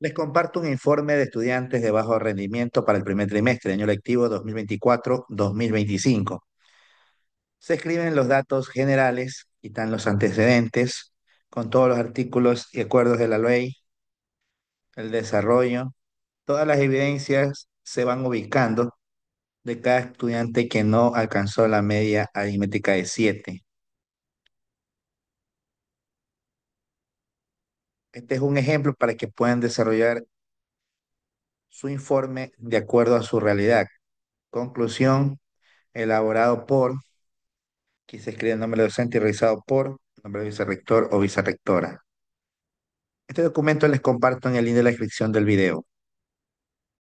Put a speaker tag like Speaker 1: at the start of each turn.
Speaker 1: Les comparto un informe de estudiantes de bajo rendimiento para el primer trimestre, año lectivo 2024-2025. Se escriben los datos generales, y están los antecedentes, con todos los artículos y acuerdos de la ley, el desarrollo, todas las evidencias se van ubicando de cada estudiante que no alcanzó la media aritmética de 7. Este es un ejemplo para que puedan desarrollar su informe de acuerdo a su realidad. Conclusión, elaborado por, aquí se escribe el nombre del docente y realizado por, nombre del vicerrector o vicerrectora. Este documento les comparto en el link de la descripción del video.